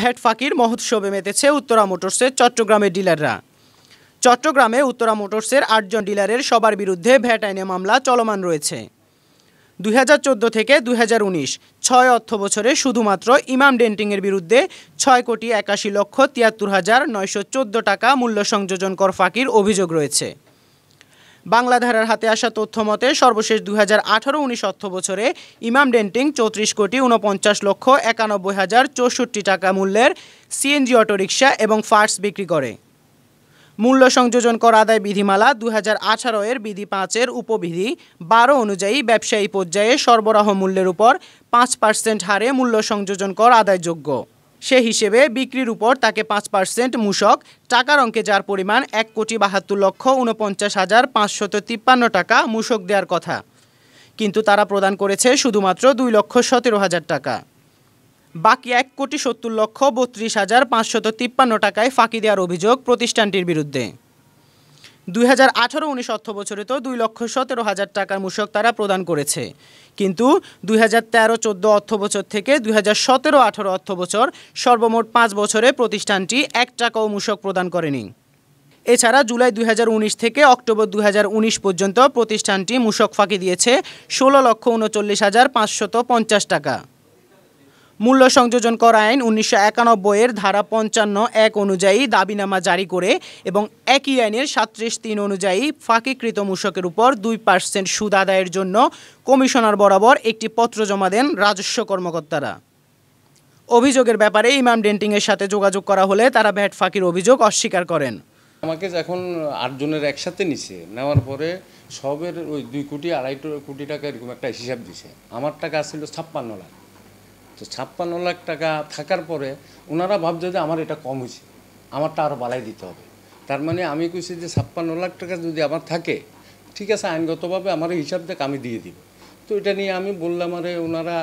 VAT ফাঁকির মহোৎসবে মেতেছে Uttara মোটরসের চট্টগ্রামের ডিলাররা চট্টগ্রামে উত্তরা মোটরসের আটজন ডিলারের সবার বিরুদ্ধে ভ্যাট আইনে মামলা চলমান রয়েছে দুই থেকে দুই ছয় অর্থ বছরে শুধুমাত্র ইমাম ডেন্টিংয়ের বিরুদ্ধে ছয় কোটি একাশি লক্ষ তিয়াত্তর হাজার নয়শো টাকা মূল্য সংযোজন কর ফাঁকির অভিযোগ রয়েছে বাংলাধারার হাতে আসা তথ্য মতে সর্বশেষ দু হাজার আঠারো উনিশ অর্থ বছরে ইমাম ডেন্টিং চৌত্রিশ কোটি উনপঞ্চাশ লক্ষ একানব্বই হাজার চৌষট্টি টাকা মূল্যের সিএনজি অটোরিকশা এবং ফার্স বিক্রি করে মূল্য সংযোজন কর আদায় বিধিমালা দু হাজার এর বিধি পাঁচের উপবিধি বারো অনুযায়ী ব্যবসায়ী পর্যায়ে সরবরাহ মূল্যের উপর পাঁচ পার্সেন্ট হারে মূল্য সংযোজন কর আদায়যোগ্য সে হিসেবে বিক্রির উপর তাকে পাঁচ পার্সেন্ট মূষক টাকার অঙ্কে যার পরিমাণ এক কোটি বাহাত্তর লক্ষ উনপঞ্চাশ হাজার পাঁচশত তিপ্পান্ন টাকা মূষক দেওয়ার কথা কিন্তু তারা প্রদান করেছে শুধুমাত্র দুই লক্ষ সতেরো হাজার টাকা বাকি এক কোটি সত্তর লক্ষ বত্রিশ হাজার পাঁচশত তিপ্পান্ন টাকায় ফাঁকি দেওয়ার অভিযোগ প্রতিষ্ঠানটির বিরুদ্ধে দুই হাজার আঠারো উনিশ অর্থ বছরে তো দুই লক্ষ সতেরো হাজার টাকার মূষক তারা প্রদান করেছে কিন্তু দুই হাজার তেরো চোদ্দো অর্থ বছর থেকে দুই হাজার সতেরো আঠেরো অর্থ বছর সর্বমোট পাঁচ বছরে প্রতিষ্ঠানটি এক টাকাও মূষক প্রদান করেনি এছাড়া জুলাই দুই থেকে অক্টোবর দুই পর্যন্ত প্রতিষ্ঠানটি মূষক ফাঁকি দিয়েছে ষোলো লক্ষ উনচল্লিশ হাজার পাঁচশত পঞ্চাশ টাকা মূল্য সংযোজন কর আইন উনিশশো এর ধারা পঞ্চান্ন এক অনুযায়ী দাবিনামা জারি করে এবং একই আইনের সাত্রিশ তিন অনুযায়ী ফাঁকিকৃত মূষকের উপর দুই পার্সেন্ট সুদ আদায়ের জন্য কমিশনার বরাবর একটি পত্র জমা দেন রাজস্ব কর্মকর্তারা অভিযোগের ব্যাপারে ইমাম ডেন্টিংয়ের সাথে যোগাযোগ করা হলে তারা ব্যাট ফাঁকির অভিযোগ অস্বীকার করেন আমাকে এখন আটজনের একসাথে নিছে নেওয়ার পরে সবের ওই দুই কোটি আড়াই কোটি টাকা এরকম একটা হিসাব দিছে আমার টাকা আসছিল ছাপ্পান্ন লাখ তো ছাপ্পান্ন লাখ টাকা থাকার পরে ওনারা ভাবছে যে আমার এটা কম হয়েছে আমারটা আরও বাড়াই দিতে হবে তার মানে আমি কইছি যে ছাপ্পান্ন লাখ টাকা যদি আমার থাকে ঠিক আছে আইনগতভাবে আমার হিসাব দেখ আমি দিয়ে দিব তো এটা নিয়ে আমি বললাম আরে ওনারা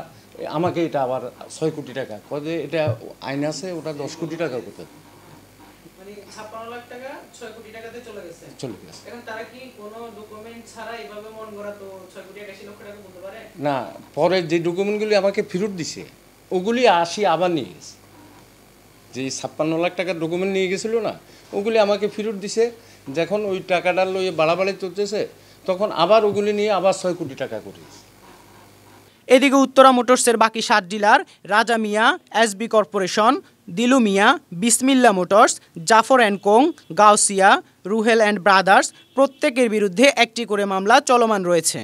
আমাকে এটা আবার ছয় কোটি টাকা যে এটা আইন আছে ওটা দশ কোটি টাকা কোথায় মানে না পরে যে ডকুমেন্টগুলি আমাকে ফেরত দিছে ওগুলি আসি আবার নিয়ে গেছে যে ছাপ্পান্ন লাখ টাকার ডকুমেন্ট নিয়ে গেছিল না ওগুলি আমাকে ফেরত দিছে যখন ওই টাকাটা লইয়ে বাড়াবাড়ি চলতেছে তখন আবার ওগুলি নিয়ে আবার ছয় কোটি টাকা করে এদিকে উত্তরা মোটরসের বাকি সাত ডিলার রাজা মিয়া B corporation Dilu Mia Bismillah motors Jafar and co Gausia Ruhel and brothers প্রত্যেকের বিরুদ্ধে একটি করে মামলা চলমান রয়েছে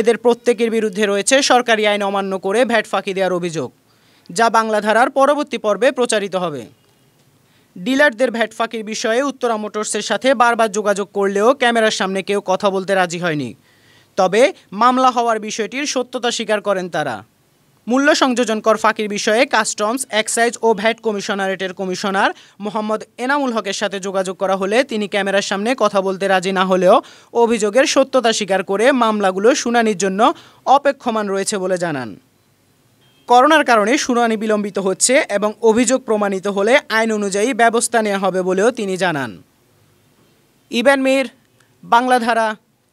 এদের প্রত্যেকের বিরুদ্ধে রয়েছে সরকারি আইন অমান্য করে ভ্যাট ফাঁকি দেওয়ার অভিযোগ যা বাংলাধারার পরবর্তী পর্বে প্রচারিত হবে ডিলারদের ভ্যাট ফাঁকির বিষয়ে উত্তরা মোটরসের সাথে বারবার যোগাযোগ করলেও ক্যামেরার সামনে কেউ কথা বলতে রাজি হয়নি তবে মামলা হওয়ার বিষয়টির সত্যতা স্বীকার করেন তারা মূল্য সংযোজন কর ফাঁকির বিষয়ে কাস্টমস এক্সাইজ ও ভ্যাট কমিশনারেটের কমিশনার মোহাম্মদ এনামুল হকের সাথে যোগাযোগ করা হলে তিনি ক্যামেরার সামনে কথা বলতে রাজি না হলেও অভিযোগের সত্যতা স্বীকার করে মামলাগুলো শুনানির জন্য অপেক্ষমান রয়েছে বলে জানান করোনার কারণে শুনানি বিলম্বিত হচ্ছে এবং অভিযোগ প্রমাণিত হলে আইন অনুযায়ী ব্যবস্থা নেওয়া হবে বলেও তিনি জানান ইবেন মির বাংলাধারা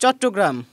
চট্টগ্রাম